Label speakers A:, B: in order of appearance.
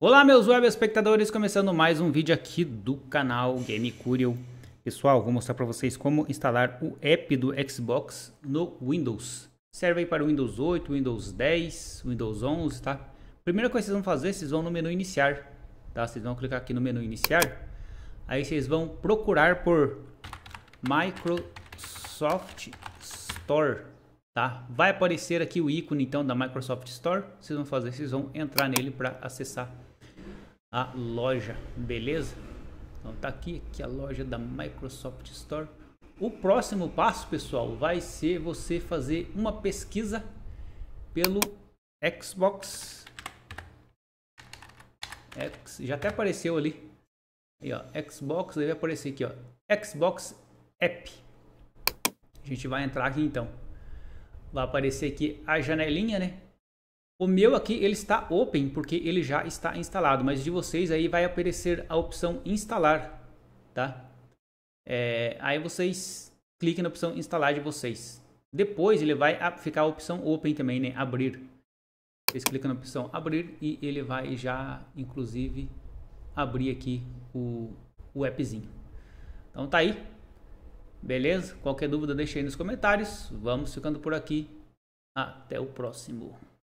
A: Olá meus web espectadores, começando mais um vídeo aqui do canal Game Curio. Pessoal, vou mostrar para vocês como instalar o app do Xbox no Windows. Serve aí para Windows 8, Windows 10, Windows 11, tá? Primeira coisa que vocês vão fazer, vocês vão no menu iniciar, tá? Vocês vão clicar aqui no menu iniciar. Aí vocês vão procurar por Microsoft Store, tá? Vai aparecer aqui o ícone então da Microsoft Store. Vocês vão fazer, vocês vão entrar nele para acessar a loja, beleza? Então tá aqui, aqui é a loja da Microsoft Store. O próximo passo, pessoal, vai ser você fazer uma pesquisa pelo Xbox. X, já até apareceu ali. Aí, ó, Xbox, deve aparecer aqui, ó. Xbox App. A gente vai entrar aqui então. Vai aparecer aqui a janelinha, né? O meu aqui ele está open porque ele já está instalado, mas de vocês aí vai aparecer a opção instalar, tá? É, aí vocês cliquem na opção instalar de vocês. Depois ele vai ficar a opção open também, né? Abrir. Vocês clicam na opção abrir e ele vai já, inclusive, abrir aqui o, o appzinho. Então tá aí. Beleza? Qualquer dúvida deixa aí nos comentários. Vamos ficando por aqui. Até o próximo.